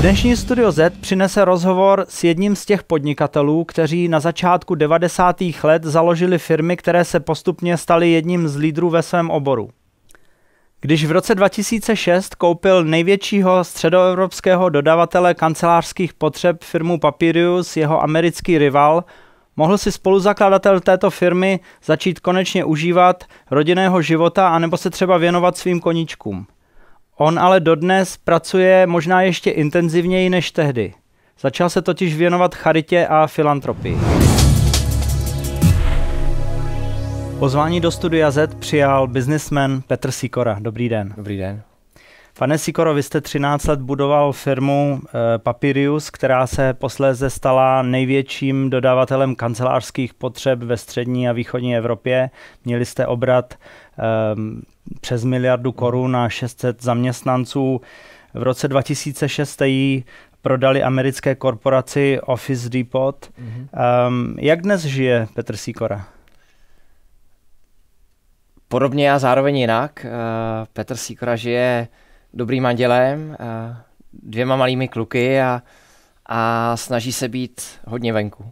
Dnešní Studio Z přinese rozhovor s jedním z těch podnikatelů, kteří na začátku 90. let založili firmy, které se postupně staly jedním z lídrů ve svém oboru. Když v roce 2006 koupil největšího středoevropského dodavatele kancelářských potřeb firmu Papirius jeho americký rival, mohl si spoluzakladatel této firmy začít konečně užívat rodinného života anebo se třeba věnovat svým koníčkům. On ale dodnes pracuje možná ještě intenzivněji než tehdy. Začal se totiž věnovat charitě a filantropii. Pozvání do Studia Z přijal biznismen Petr Sikora. Dobrý den. Dobrý den. Pane Sikoro, vy jste 13 let budoval firmu eh, Papirius, která se posléze stala největším dodavatelem kancelářských potřeb ve střední a východní Evropě. Měli jste obrat um, přes miliardu korun na 600 zaměstnanců. V roce 2006 jste ji prodali americké korporaci Office Depot. Um, jak dnes žije Petr Sikora? Podobně a zároveň jinak. Eh, Petr Sikora žije dobrý mandělem, dvěma malými kluky a, a snaží se být hodně venku.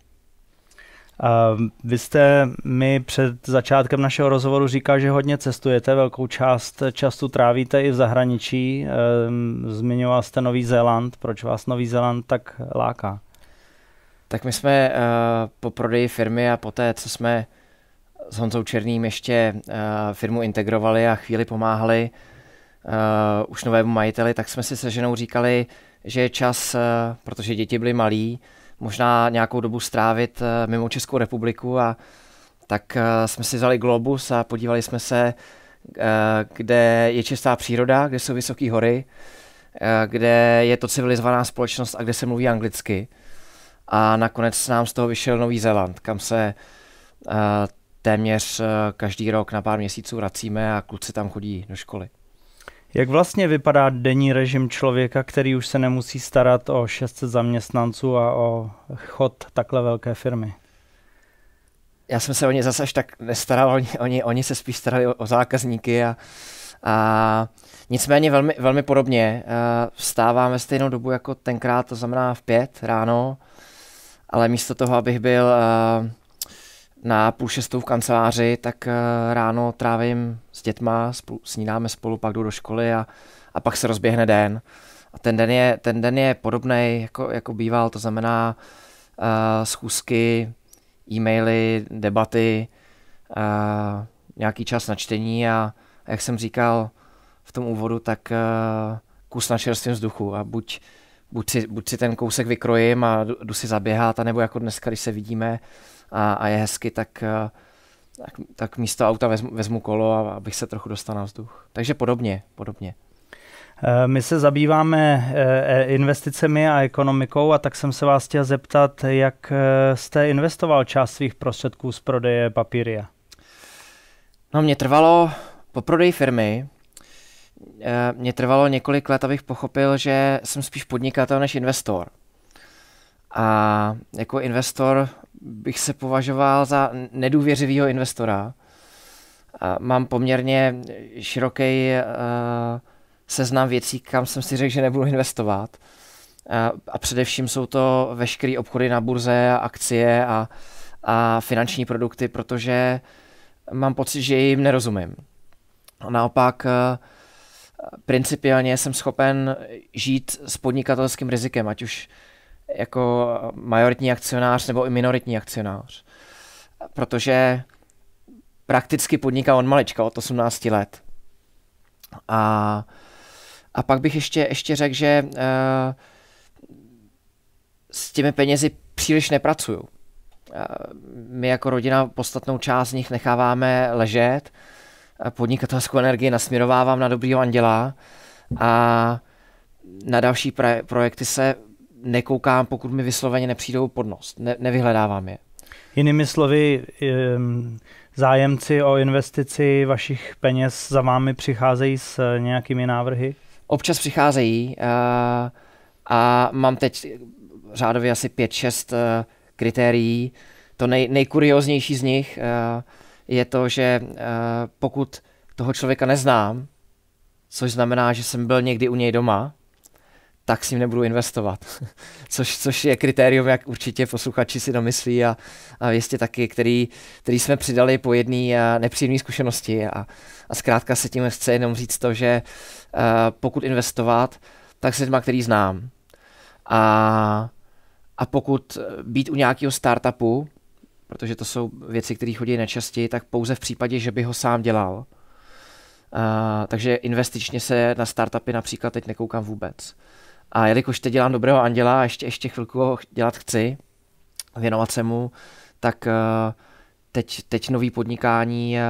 Vy jste mi před začátkem našeho rozhovoru říkal, že hodně cestujete, velkou část času trávíte i v zahraničí. Ehm, zmiňoval jste Nový Zéland. Proč vás Nový Zéland tak láká? Tak my jsme eh, po prodeji firmy a poté, co jsme s Honzou Černým ještě eh, firmu integrovali a chvíli pomáhali, uh, už novému majiteli, tak jsme si se ženou říkali, že je čas, uh, protože děti byly malí, možná nějakou dobu strávit uh, mimo Českou republiku a tak uh, jsme si vzali globus a podívali jsme se, uh, kde je čistá příroda, kde jsou vysoké hory, uh, kde je to civilizovaná společnost a kde se mluví anglicky. A nakonec nám z toho vyšel Nový Zéland, kam se uh, téměř každý rok na pár měsíců vracíme a kluci tam chodí do školy. Jak vlastně vypadá denní režim člověka, který už se nemusí starat o 600 zaměstnanců a o chod takhle velké firmy? Já jsem se o ně zase až tak nestaral, oni, oni, oni se spíš starali o, o zákazníky a, a nicméně velmi, velmi podobně. Eh, vstáváme stejnou dobu jako tenkrát, to znamená v pět ráno, ale místo toho, abych byl eh, na půl šestou v kanceláři, tak eh, ráno trávím s dětma, spolu, snídáme spolu, pak jdu do školy a, a pak se rozběhne den. A ten den je, ten den je podobný, jako, jako býval, to znamená uh, schůzky, e-maily, debaty, uh, nějaký čas na čtení a, a jak jsem říkal v tom úvodu, tak uh, kus na čerstvém vzduchu a buď, buď, si, buď si ten kousek vykrojím a jdu si zaběhat, anebo jako dneska, když se vidíme, uh, a, a je hezky, tak, eh, tak, tak místo auta vezmu, vezmu kolo, a, abych se trochu dostal na vzduch. Takže podobně, podobně. Eh, my se zabýváme eh, investicemi a ekonomikou a tak jsem se vás chtěl zeptat, jak jste investoval část svých prostředků z prodeje papíria? No mě trvalo po prodeji firmy, mě trvalo několik let, abych pochopil, že jsem spíš podnikatel než investor. A jako investor bych se považoval za nedůvěřivého investora. A mám poměrně široký uh, eh, seznam věcí, kam jsem si řekl, že nebudu investovat. Eh, a především jsou to veškeré obchody na burze, akcie a, a finanční produkty, protože mám pocit, že jim nerozumím. A naopak uh, principiálně jsem schopen žít s podnikatelským rizikem, ať už jako majoritní akcionář nebo i minoritní akcionář. Protože prakticky podniká on malička od 18 let. A, a pak bych ještě, ještě řekl, že uh, s těmi penězi příliš nepracuju. Uh, my jako rodina podstatnou část z nich necháváme ležet, eh, podnikatelskou energii nasměrovávám na dobrýho anděla a na další pre- projekty se nekoukám, pokud mi vysloveně nepřijdou pod nos. Ne, nevyhledávám je. Jinými slovy, zájemci o investici vašich peněz za vámi přicházejí s eh, nějakými návrhy? Občas přicházejí a, eh, a mám teď řádově asi 5-6 eh, kritérií. To nej, nejkurioznější z nich je to, že pokud toho člověka neznám, což znamená, že jsem byl někdy u něj doma, tak s ním nebudu investovat. což, což je kritérium, jak určitě posluchači si domyslí a, a jistě taky, který, který jsme přidali po jedné eh, nepříjemné zkušenosti. A, a zkrátka se tím chce jenom říct to, že a, eh, pokud investovat, tak s lidmi, který znám. A, a pokud být u nějakého startupu, protože to jsou věci, které chodí nečastěji, tak pouze v případě, že by ho sám dělal. A, eh, takže investičně se na startupy například teď nekoukám vůbec. A jelikož teď dělám dobrého anděla a ještě, ještě chvilku ho dělat chci, věnovat se mu, tak eh, teď, teď nový podnikání eh,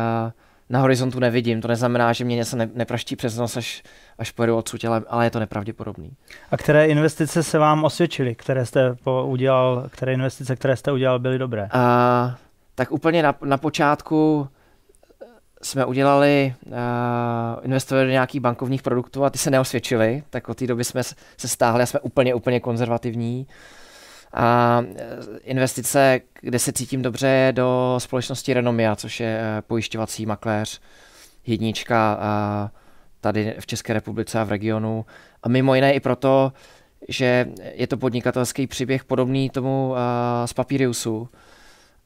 na horizontu nevidím. To neznamená, že mě něco nepraští přes nos, až, až pojedu odsud, ale, ale je to nepravděpodobný. A které investice se vám osvědčily? Které jste po, udělal, které investice, které jste udělal, byly dobré? A eh, tak úplně na, na počátku jsme udělali, uh, investovali do nějakých bankovních produktů a ty se neosvědčily, tak od té doby jsme se stáhli a jsme úplně, úplně konzervativní. A eh, investice, kde se cítím dobře, je do společnosti Renomia, což je eh, pojišťovací makléř, jednička a tady v České republice a v regionu. A mimo jiné i proto, že je to podnikatelský příběh podobný tomu z Papíriusu,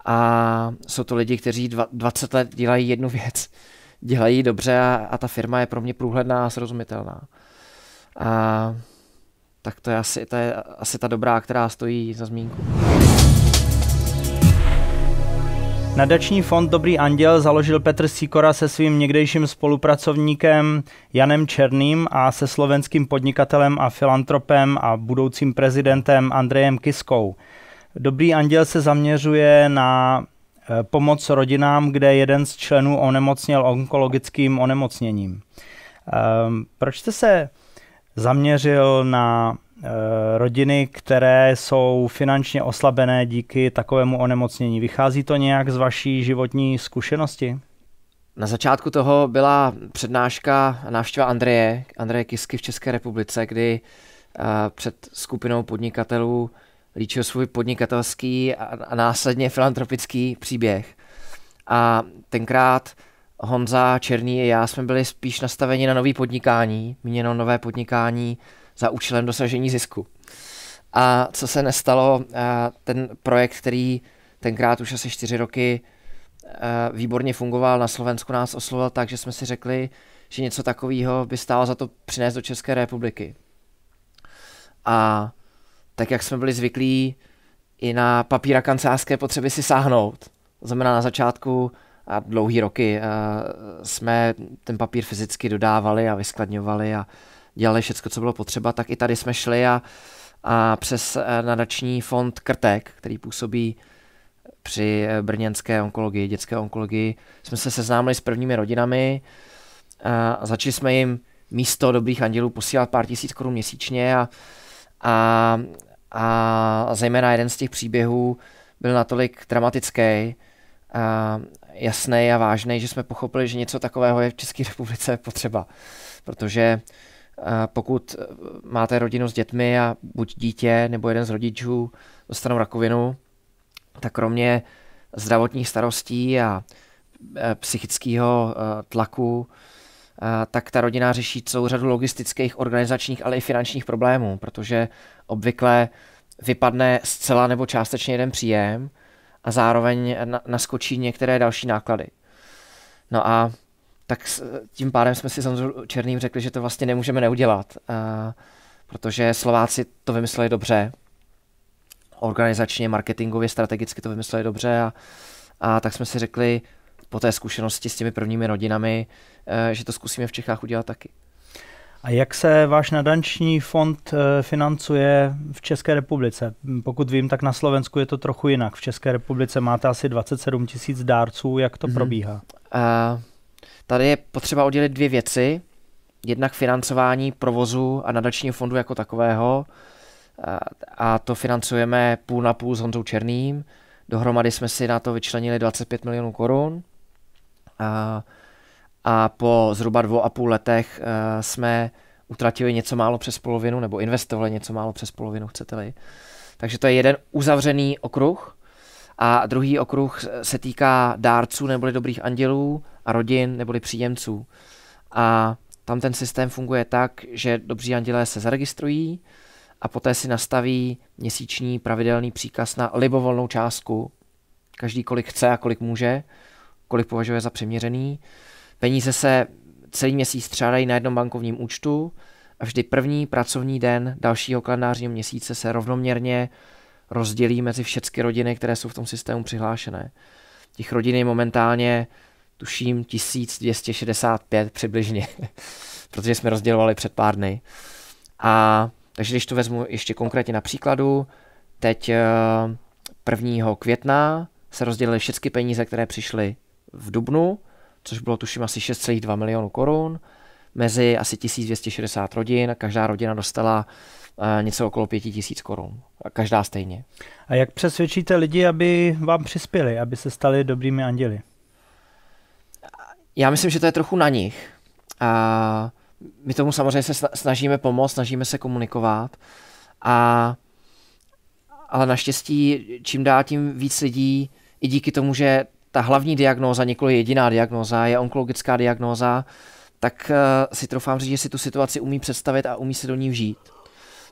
a jsou to lidi, kteří 20 let dělají jednu věc. Dělají dobře a, a ta firma je pro mě průhledná a srozumitelná. A tak to je asi, to je asi ta dobrá, která stojí za zmínku. Nadační fond Dobrý anděl založil Petr Sikora se svým někdejším spolupracovníkem Janem Černým a se slovenským podnikatelem a filantropem a budoucím prezidentem Andrejem Kiskou. Dobrý anděl se zaměřuje na eh, pomoc rodinám, kde jeden z členů onemocněl onkologickým onemocněním. Ehm, proč jste se zaměřil na eh, rodiny, které jsou finančně oslabené díky takovému onemocnění? Vychází to nějak z vaší životní zkušenosti? Na začátku toho byla přednáška návštěva Andreje, Andreje Kisky v České republice, kdy eh, před skupinou podnikatelů líčil svůj podnikatelský a, a následně filantropický příběh. A tenkrát Honza Černý a já jsme byli spíš nastaveni na nový podnikání, měno nové podnikání za účelem dosažení zisku. A co se nestalo, eh, ten projekt, který tenkrát už asi čtyři roky eh, výborně fungoval, na Slovensku nás oslovil tak, že jsme si řekli, že něco takového by stálo za to přinést do České republiky. A tak jak jsme byli zvyklí i na papíra kancelářské potřeby si sáhnout. To znamená na začátku a dlouhý roky eh, jsme ten papír fyzicky dodávali a vyskladňovali a dělali všechno, co bylo potřeba, tak i tady jsme šli a, a přes eh, nadační fond Krtek, který působí při eh, brněnské onkologii, dětské onkologii, jsme se seznámili s prvními rodinami a začali jsme jim místo dobrých andělů posílat pár tisíc korun měsíčně a a, a zejména jeden z těch příběhů byl natolik dramatický, a jasný a vážný, že jsme pochopili, že něco takového je v České republice potřeba. Protože pokud máte rodinu s dětmi a buď dítě nebo jeden z rodičů dostanou rakovinu, tak kromě zdravotních starostí a e, psychického e, tlaku Eh, tak ta rodina řeší celou řadu logistických, organizačních, ale i finančních problémů, protože obvykle vypadne zcela nebo částečně jeden příjem a zároveň naskočí některé další náklady. No a tak tím pádem jsme si s Honzou Černým řekli, že to vlastně nemůžeme neudělat, eh, protože Slováci to vymysleli dobře, organizačně, marketingově, strategicky to vymysleli dobře a, a tak jsme si řekli, po té zkušenosti s těmi prvními rodinami, eh, že to zkusíme v Čechách udělat taky. A jak se váš nadanční fond eh, financuje v České republice? Pokud vím, tak na Slovensku je to trochu jinak. V České republice máte asi 27 tisíc dárců. Jak to mm-hmm. probíhá? Uh, tady je potřeba oddělit dvě věci. Jednak financování provozu a nadačního fondu jako takového. A, a to financujeme půl na půl s Honzou Černým. Dohromady jsme si na to vyčlenili 25 milionů korun. Eh, a po zhruba dvou a půl letech eh, jsme utratili něco málo přes polovinu, nebo investovali něco málo přes polovinu, chcete-li. Takže to je jeden uzavřený okruh. A druhý okruh se týká dárců neboli dobrých andělů a rodin neboli příjemců. A tam ten systém funguje tak, že dobří andělé se zaregistrují a poté si nastaví měsíční pravidelný příkaz na libovolnou částku, každý kolik chce a kolik může, kolik považuje za přiměřený. Peníze se celý měsíc střádají na jednom bankovním účtu a vždy první pracovní den dalšího kalendářního měsíce se rovnoměrně rozdělí mezi všechny rodiny, které jsou v tom systému přihlášené. Těch rodin je momentálně, tuším, 1265 přibližně, protože jsme rozdělovali před pár dny. A takže když to vezmu ještě konkrétně na příkladu, teď 1. Eh, května se rozdělily všechny peníze, které přišly v Dubnu, což bylo tuším asi 6,2 milionů korun, mezi asi 1260 rodin, každá rodina dostala eh, něco okolo 5000 korun, každá stejně. A jak přesvědčíte lidi, aby vám přispěli, aby se stali dobrými anděli? Já myslím, že to je trochu na nich. A my tomu samozřejmě se snažíme pomoct, snažíme se komunikovat. A, ale naštěstí čím dál tím víc lidí, i díky tomu, že ta hlavní diagnóza, nikoli jediná diagnóza, je onkologická diagnóza, tak eh, si troufám říct, že si tu situaci umí představit a umí se do ní vžít.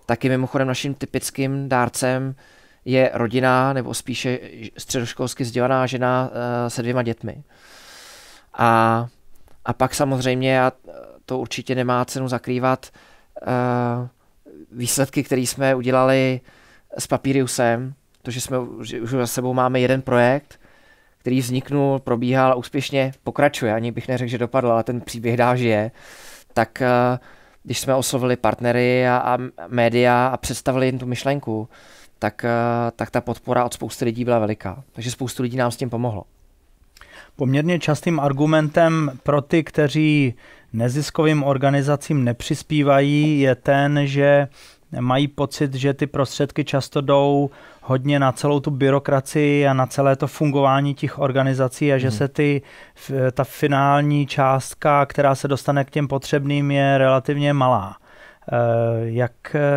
Taky mimochodem naším typickým dárcem je rodina, nebo spíše středoškolsky vzdělaná žena eh, se dvěma dětmi. A, a pak samozřejmě, a to určitě nemá cenu zakrývat, eh, výsledky, které jsme udělali s Papíriusem, to, že jsme že už za sebou máme jeden projekt, který vzniknul, probíhal, úspěšně pokračuje, ani bych neřekl, že dopadl, ale ten příběh dál žije, tak eh, když jsme oslovili partnery a, a média a představili jim tu myšlenku, tak, eh, tak ta podpora od spousty lidí byla veliká. Takže spoustu lidí nám s tím pomohlo. Poměrně častým argumentem pro ty, kteří neziskovým organizacím nepřispívají, je ten, že mají pocit, že ty prostředky často jdou hodně na celou tu byrokracii a na celé to fungování těch organizací a že hmm. se ty, ta finální částka, která se dostane k těm potřebným, je relativně malá. Eh, jak,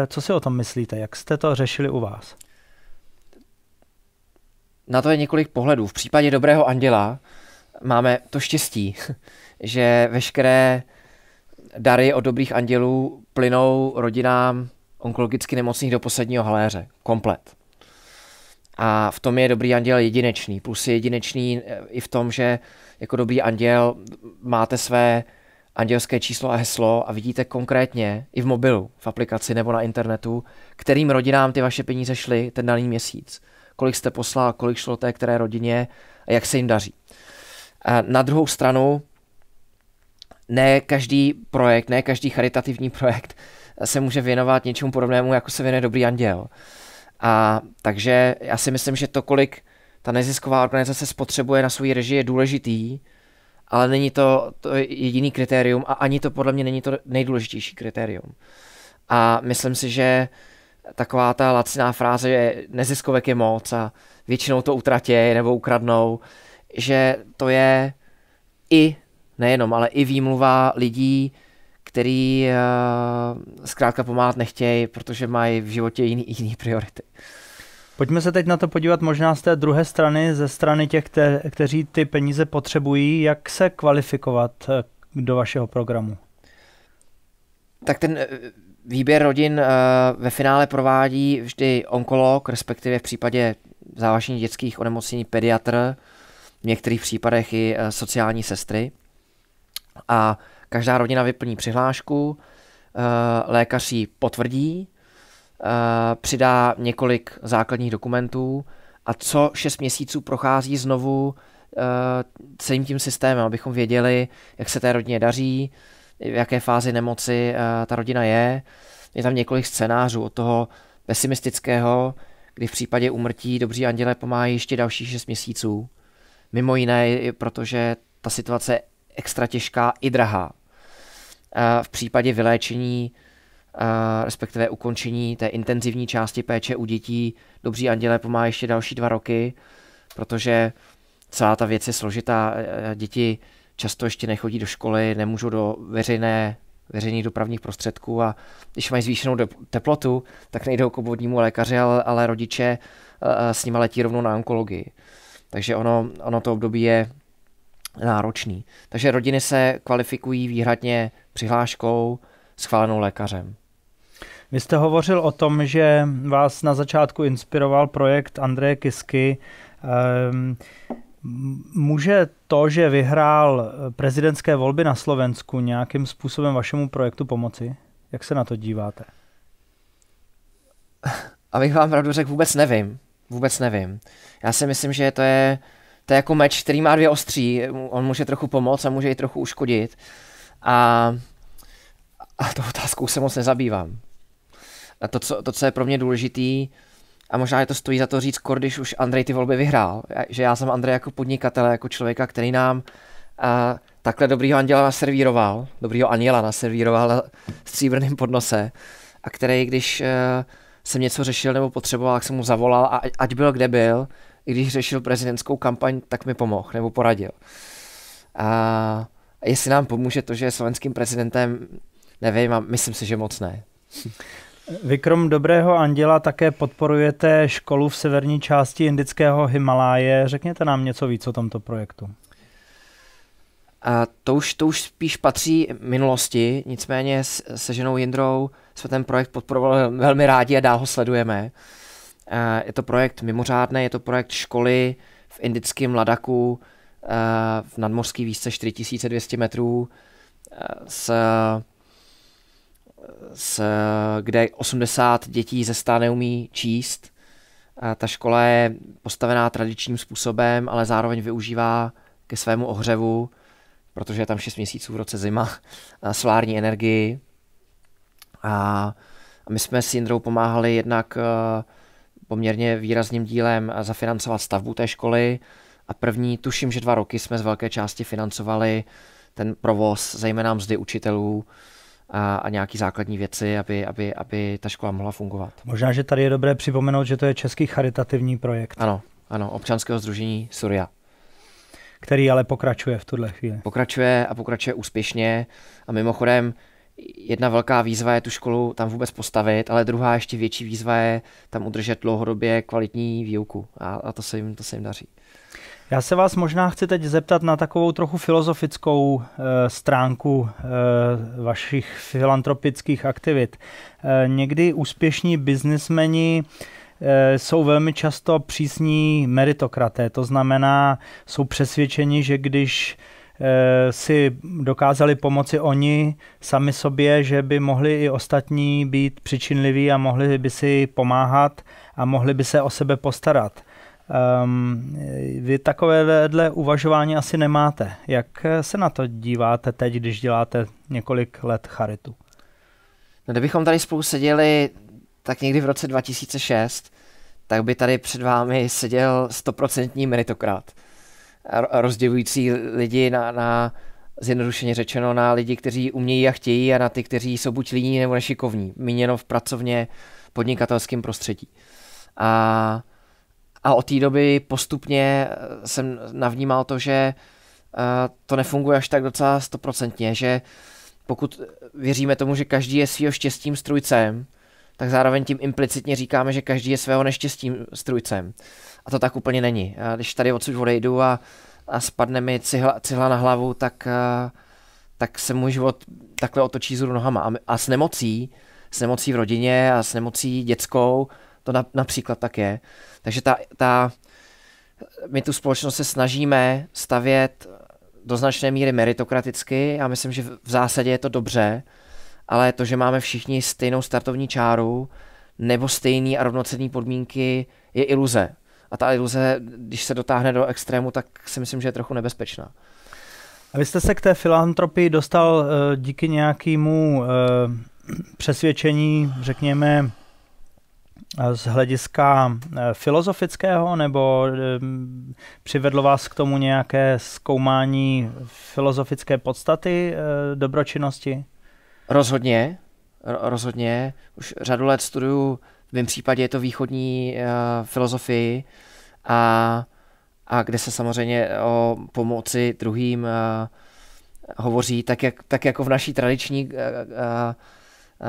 co si o tom myslíte? Jak jste to řešili u vás? Na to je několik pohledů. V případě Dobrého anděla máme to štěstí, že veškeré dary od dobrých andělů plynou rodinám onkologicky nemocných do posledního haléře. Komplet. A v tom je dobrý anděl jedinečný. Plus je jedinečný e, i v tom, že jako dobrý anděl máte své andělské číslo a heslo a vidíte konkrétně i v mobilu, v aplikaci nebo na internetu, kterým rodinám ty vaše peníze šly ten daný měsíc. Kolik jste poslal, kolik šlo té které rodině a jak se jim daří. A na druhou stranu, ne každý projekt, ne každý charitativní projekt se může věnovat něčemu podobnému, jako se věnuje Dobrý anděl. A takže já si myslím, že to, kolik ta nezisková organizace spotřebuje na svůj režii, je důležitý, ale není to, to jediný kritérium a ani to podle mě není to nejdůležitější kritérium. A myslím si, že taková ta laciná fráze, že neziskovek je moc a většinou to utratí nebo ukradnou, že to je i, nejenom, ale i výmluva lidí, který uh, zkrátka pomáhat nechtějí, protože mají v životě jiný, jiný priority. Pojďme se teď na to podívat možná z té druhé strany, ze strany těch, kte- kteří ty peníze potřebují. Jak se kvalifikovat eh, do vašeho programu? Tak ten eh, výběr rodin ve finále provádí vždy onkolog, respektive v případě závažných dětských onemocnění pediatr, v některých případech i sociální sestry. A Každá rodina vyplní přihlášku, eh, lékař ji potvrdí, eh, přidá několik základních dokumentů a co 6 měsíců prochází znovu eh, celým tím systémem, abychom věděli, jak se té rodině daří, v jaké fázi nemoci ta rodina je. Je tam několik scénářů od toho pesimistického, kdy v případě umrtí dobří andělé pomáhají ještě dalších 6 měsíců. Mimo jiné, protože ta situace je extra těžká i drahá v případě vyléčení, respektive ukončení té intenzivní části péče u dětí, dobří andělé pomáhají ještě další dva roky, protože celá ta věc je složitá. E, e, děti často ještě nechodí do školy, nemůžou do veřejné veřejných dopravních prostředků a když mají zvýšenou teplotu, tak nejdou k obvodnímu lékaři, ale, ale rodiče e, s nimi letí rovnou na onkologii. Takže ono, ono to období je náročný. Takže rodiny se kvalifikují výhradně přihláškou schválenou lékařem. Vy jste hovořil o tom, že vás na začátku inspiroval projekt Andreje Kisky. Ehm, může to, že vyhrál prezidentské volby na Slovensku, nějakým způsobem vašemu projektu pomoci? Jak se na to díváte? Abych vám pravdu řekl, vůbec nevím. Vůbec nevím. Já si myslím, že to je to je jako meč, který má dvě ostří, on může trochu pomoct a může ji trochu uškodit. A, a tou otázkou se moc nezabývám. A to, co, to, co je pro mě důležitý, a možná je to stojí za to říct, kor, když už Andrej ty volby vyhrál, že já jsem Andrej jako podnikatele, jako člověka, který nám a, takhle dobrýho anděla naservíroval, dobrýho anděla naservíroval na stříbrným podnose a který, když a, e, jsem něco řešil nebo potřeboval, tak jsem mu zavolal a ať byl kde byl, když řešil prezidentskou kampaň, tak mi pomohl nebo poradil. A jestli nám pomůže to, že je slovenským prezidentem, nevím, a myslím si, že moc ne. Vy krom Dobrého anděla také podporujete školu v severní části indického Himaláje. Řekněte nám něco víc o tomto projektu. A to, už, to už spíš patří minulosti, nicméně se ženou Jindrou jsme ten projekt podporovali velmi rádi a dál ho sledujeme. Eh, je to projekt mimořádný, je to projekt školy v indickém Ladaku eh, v nadmořské výšce 4200 metrů, eh, s, s, kde 80 dětí ze stá neumí číst. ta škola je postavená tradičním způsobem, ale zároveň využívá ke svému ohřevu, protože je tam 6 měsíců v roce zima, solární energii. A my jsme s Jindrou pomáhali jednak uh, poměrně výrazným dílem zafinancovat stavbu té školy a první, tuším, že dva roky jsme z velké části financovali ten provoz, zejména mzdy učitelů, a, a nějaké základní věci, aby, aby, aby ta škola mohla fungovat. Možná, že tady je dobré připomenout, že to je český charitativní projekt. Ano, ano, občanského združení Surya. Který ale pokračuje v tuhle chvíli. Pokračuje a pokračuje úspěšně. A mimochodem, jedna velká výzva je tu školu tam vůbec postavit, ale druhá ještě větší výzva je tam udržet dlouhodobě kvalitní výuku a, a to, se jim, to se jim daří. Já se vás možná chci teď zeptat na takovou trochu filozofickou e, stránku e, vašich filantropických aktivit. E, někdy úspěšní biznismeni jsou velmi často přísní meritokraté, to znamená, jsou přesvědčeni, že když Eh, si dokázali pomoci oni sami sobě, že by mohli i ostatní být přičinliví a mohli by si pomáhat a mohli by se o sebe postarat. Um, vy takovéhle uvažování asi nemáte. Jak se na to díváte teď, když děláte několik let charitu? No, kdybychom tady spolu seděli tak někdy v roce 2006, tak by tady před vámi seděl stoprocentní meritokrat rozdělující lidi na, na zjednodušeně řečeno, na lidi, kteří umějí a chtějí a na ty, kteří jsou buď líní nebo nešikovní, míněno v pracovně podnikatelském prostředí. A, a od té doby postupně eh, jsem navnímal to, že eh, to nefunguje až tak docela stoprocentně, že pokud věříme tomu, že každý je svýho štěstím strujcem, tak zároveň tím implicitně říkáme, že každý je svého neštěstím strujcem. A to tak úplně není. Když tady odsud odejdu a, a spadne mi cihla, cihla na hlavu, tak, tak se můj život takhle otočí zůru nohama. A, a s nemocí, s nemocí v rodině a s nemocí dětskou, to na, například tak je. Takže ta, ta, my tu společnost se snažíme stavět do značné míry meritokraticky a myslím, že v zásadě je to dobře, ale to, že máme všichni stejnou startovní čáru nebo stejný a rovnocenné podmínky, je iluze a ta iluze, když se dotáhne do extrému, tak si myslím, že je trochu nebezpečná. A vy jste se k té filantropii dostal eh, díky nějakému eh, přesvědčení, řekněme, eh, z hlediska filozofického, nebo přivedlo vás k tomu nějaké zkoumání filozofické podstaty dobročinnosti? Rozhodně, rozhodně. Už řadu let studuju v mém případě je to východní uh, filozofii a, a kde se samozřejmě eh, o pomoci druhým uh, hovoří tak, jak, tak jako v naší tradiční uh, uh,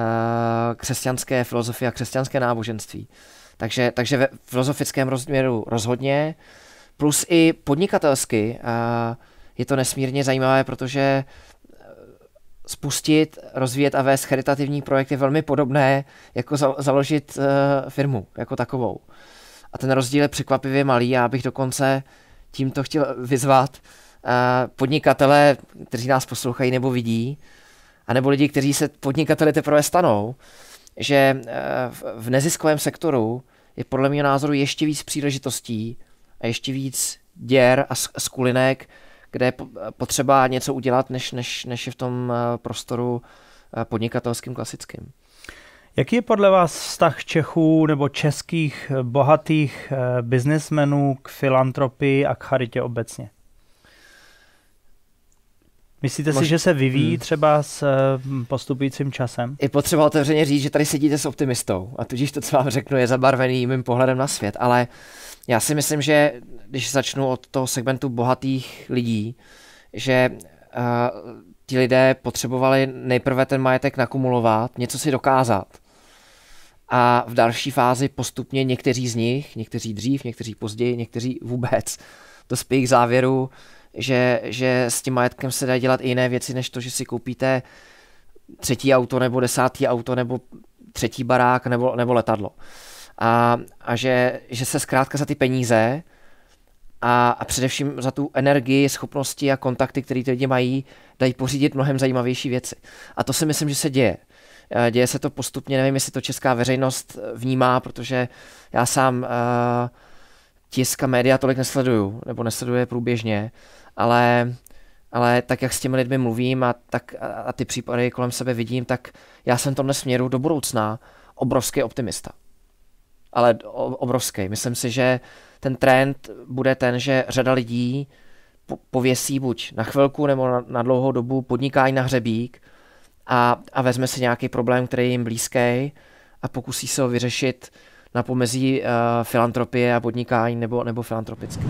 křesťanské filozofii a křesťanské náboženství. Takže, takže ve filozofickém rozměru rozhodně, plus i podnikatelsky je to nesmírně zajímavé, protože spustit, rozvíjet a vést charitativní projekt je velmi podobné jako za, založit uh, firmu jako takovou. A ten rozdíl je překvapivě malý. Já bych dokonce tímto chtěl vyzvat uh, podnikatele, kteří nás poslouchají nebo vidí, anebo lidi, kteří se podnikateli teprve stanou, že uh, v, v neziskovém sektoru je podle mého názoru ještě víc příležitostí a ještě víc děr a skulinek, kde je potřeba něco udělat, než, než, než je v tom eh, prostoru eh, podnikatelským klasickým. Jaký je podle vás vztah Čechů nebo českých eh, bohatých biznesmenů k filantropii a k charitě obecně? Myslíte Mož... si, že se vyvíjí hmm. třeba s postupujícím časem? Je potřeba otevřeně říct, že tady sedíte s optimistou a tudíž to, co vám řeknu, je zabarvený mým pohledem na svět, ale uh, já si myslím, že když začnu od toho segmentu bohatých lidí, že uh, ti lidé potřebovali nejprve ten majetek nakumulovat, něco si dokázat. A v další fázi postupně někteří z nich, někteří dřív, někteří později, někteří vůbec, dospějí k závěru, že, že s tím majetkem se dá dělat i jiné věci, než to, že si koupíte třetí auto, nebo desátý auto, nebo třetí barák, nebo, nebo letadlo a, a že, že se zkrátka za ty peníze a, a především za tu energii, schopnosti a kontakty, které ty lidi mají, dají pořídit mnohem zajímavější věci. A to si myslím, že se děje. Eh, děje se to postupně, nevím, jestli to česká veřejnost eh, vnímá, protože já sám uh, tisk a média tolik nesleduju, nebo nesleduje průběžně, ale, ale tak, jak s těmi lidmi mluvím a, tak, a, ty případy kolem sebe vidím, tak já jsem v tomhle směru do budoucna obrovský optimista ale obrovský. Myslím si, že ten trend bude ten, že řada lidí pověsí buď na chvilku nebo na, dlouhou dobu podnikání na hřebík a, a vezme si nějaký problém, který je jim blízký a pokusí se ho vyřešit na pomezí uh, filantropie a podnikání nebo, nebo filantropicky.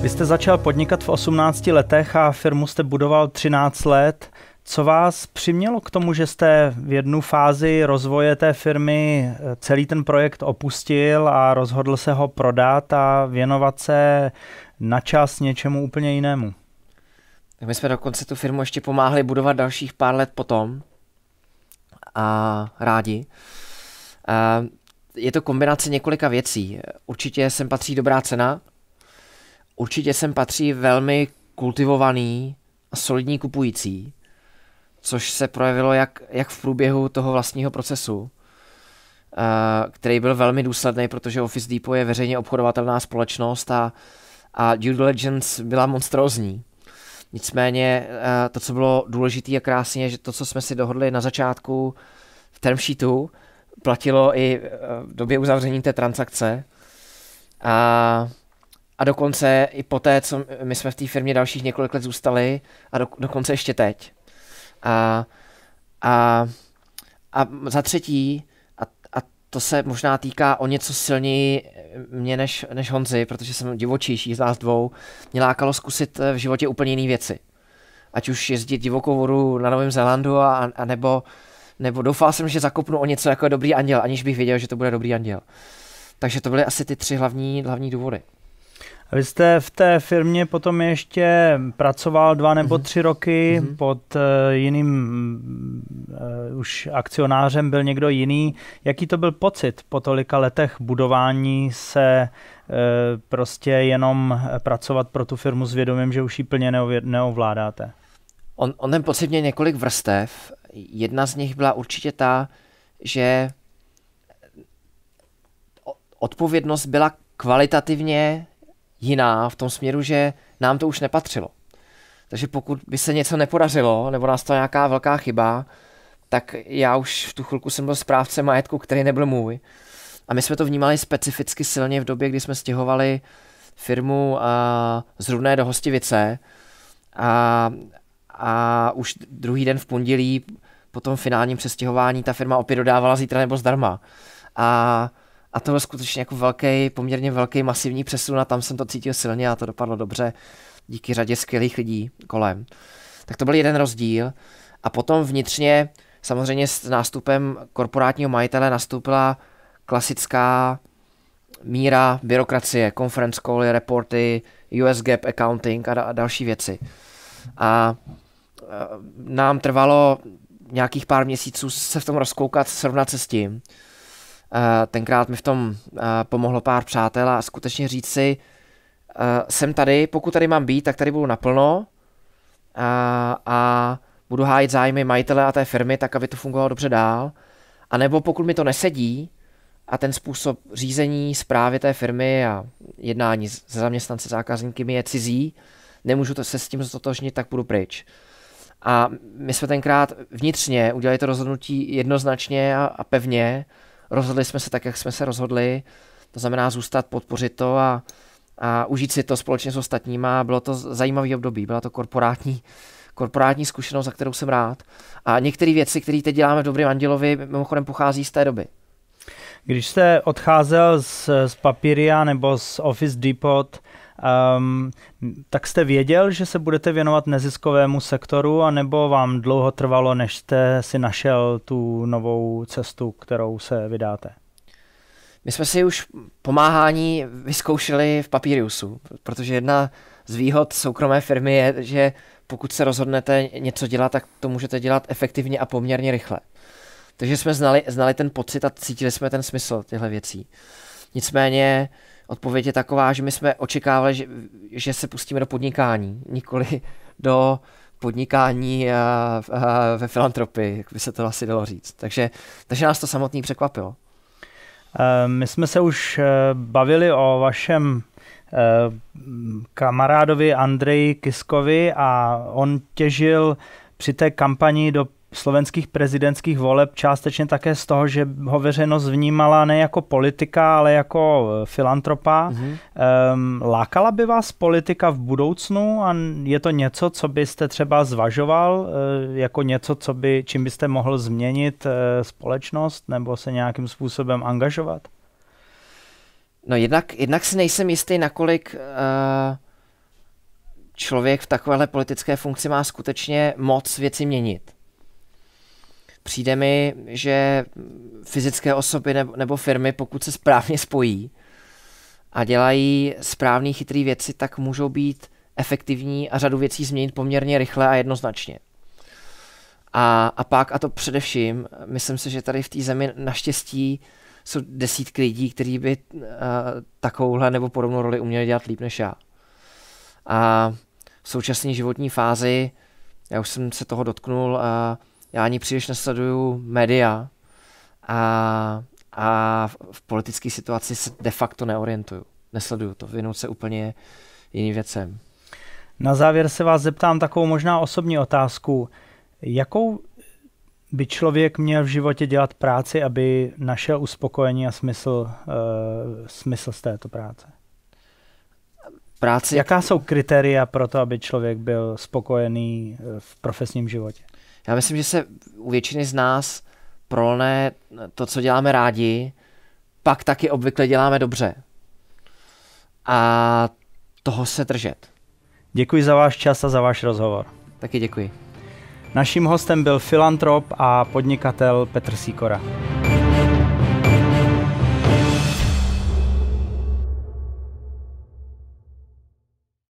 Vy jste začal podnikat v 18 letech a firmu jste budoval 13 let. Co vás přimělo k tomu, že jste v jednu fázi rozvoje té firmy eh, celý ten projekt opustil a rozhodl se ho prodat a věnovat se na čas něčemu úplně jinému? My jsme dokonce tu firmu ještě pomáhali budovat dalších pár let potom a rádi. A je to kombinace několika věcí. Určitě sem patří dobrá cena, určitě sem patří velmi kultivovaný a solidní kupující, což se projevilo jak, jak v průběhu toho vlastního procesu, eh, který byl velmi důsledný, protože Office Depot je veřejně obchodovatelná společnost a, a due diligence byla monstrózní. Nicméně eh, to, co bylo důležité a krásně, že to, co jsme si dohodli na začátku v term sheetu, platilo i eh, v době uzavření té transakce. A, a dokonce i poté, co my jsme v té firmě dalších několik let zůstali, a do, dokonce ještě teď. A, a, a za třetí, a, a to se možná týká o něco silněji mě než, než Honzi, protože jsem divočejší z nás dvou, mě lákalo zkusit v životě úplně jiné věci. Ať už jezdit divokou vodu na Novém Zélandu, a, a nebo, nebo doufal jsem, že zakopnu o něco jako dobrý anděl, aniž bych věděl, že to bude dobrý anděl. Takže to byly asi ty tři hlavní, hlavní důvody. A vy jste v té firmě potom ještě pracoval dva nebo mhm. tři roky mm-hmm. pod uh, jiným uh, už akcionářem byl někdo jiný. Jaký to byl pocit po tolika letech budování se uh, prostě jenom pracovat pro tu firmu s vědomím, že už ji plně neovládáte? On, on ten pocit mě několik vrstev. Jedna z nich byla určitě ta, že odpovědnost byla kvalitativně jiná v tom směru, že nám to už nepatřilo. Takže pokud by se něco nepodařilo, nebo nás to nějaká velká chyba, tak já už v tu chvilku jsem byl správce majetku, který nebyl můj. A my jsme to vnímali specificky silně v době, kdy jsme stěhovali firmu a, z Rudné do Hostivice a, a už druhý den v pondělí po tom finálním přestěhování ta firma opět dodávala zítra nebo zdarma. A a to byl skutečně jako velký, poměrně velký masivní přesun a tam jsem to cítil silně a to dopadlo dobře díky řadě skvělých lidí kolem. Tak to byl jeden rozdíl. A potom vnitřně samozřejmě s nástupem korporátního majitele nastoupila klasická míra byrokracie, conference call, reporty, US GAAP accounting a, da- a další věci. A nám trvalo nějakých pár měsíců se v tom rozkoukat, srovnat se s tím. Eh, tenkrát mi v tom eh, pomohlo pár přátel a skutečně říct si, eh, jsem tady, pokud tady mám být, tak tady budu naplno a, a budu hájit zájmy majitele a té firmy tak, aby to fungovalo dobře dál. A nebo pokud mi to nesedí a ten způsob řízení, zprávy té firmy a jednání se zaměstnance zákazníky mi je cizí, nemůžu to, se s tím zotožnit, tak budu pryč. A my jsme tenkrát vnitřně udělali to rozhodnutí jednoznačně a, a pevně, rozhodli jsme se tak, jak jsme se rozhodli, to znamená zůstat, podpořit to a, a užít si to společně s ostatníma. Bylo to zajímavý období, byla to korporátní, korporátní zkušenost, za kterou jsem rád. A některé věci, které teď děláme v Dobrým Andělovi, mimochodem pochází z té doby. Když jste odcházel z, z Papíria nebo z Office Depot, Um, tak jste věděl, že se budete věnovat neziskovému sektoru, anebo vám dlouho trvalo, než jste si našel tu novou cestu, kterou se vydáte? My jsme si už pomáhání vyzkoušeli v Papíriusu, protože jedna z výhod soukromé firmy je, že pokud se rozhodnete něco dělat, tak to můžete dělat efektivně a poměrně rychle. Takže jsme znali, znali ten pocit a cítili jsme ten smysl těchto věcí. Nicméně uh, Odpověď je taková, že my jsme očekávali, že, že se pustíme do podnikání, nikoli do podnikání a eh, eh, ve filantropii, jak by se to asi dalo říct. Takže, takže nás to samotný překvapilo. Eh, my jsme se už bavili o vašem kamarádovi Andreji Kiskovi a on těžil při té kampani do slovenských prezidentských voleb částečně také z toho, že ho veřejnost vnímala ne jako politika, ale jako eh, filantropa. Mm-hmm. Um, lákala by vás politika v budoucnu a je to něco, co byste třeba zvažoval, eh, jako něco, co by, čím byste mohl změnit eh, společnost nebo se nějakým způsobem angažovat? No jednak, jednak si nejsem jistý, nakolik uh, člověk v takovéhle politické funkci má skutečně moc věci měnit. Přijde mi, že fyzické osoby nebo firmy, pokud se správně spojí a dělají správné chytré věci, tak můžou být efektivní a řadu věcí změnit poměrně rychle a jednoznačně. A, a pak, a to především, myslím si, že tady v té zemi naštěstí jsou desítky lidí, kteří by uh, takovouhle nebo podobnou roli uměli dělat líp než já. A v současné životní fázi, já už jsem se toho dotknul, a eh, já ani příliš nesleduju média a, a v politické situaci se de facto neorientuju. Nesleduju to, věnuju se úplně jiným věcem. Na závěr se vás zeptám takovou možná osobní otázku. Jakou by člověk měl v životě dělat práci, aby našel uspokojení a smysl, uh, smysl z této práce? Práci... Jaká jsou kritéria pro to, aby člověk byl spokojený eh, v profesním životě? Já myslím, že se u většiny z nás prolne to, co děláme rádi, pak taky obvykle děláme dobře. A toho se držet. Děkuji za váš čas a za váš rozhovor. Taky děkuji. Naším hostem byl filantrop a podnikatel Petr Sikora.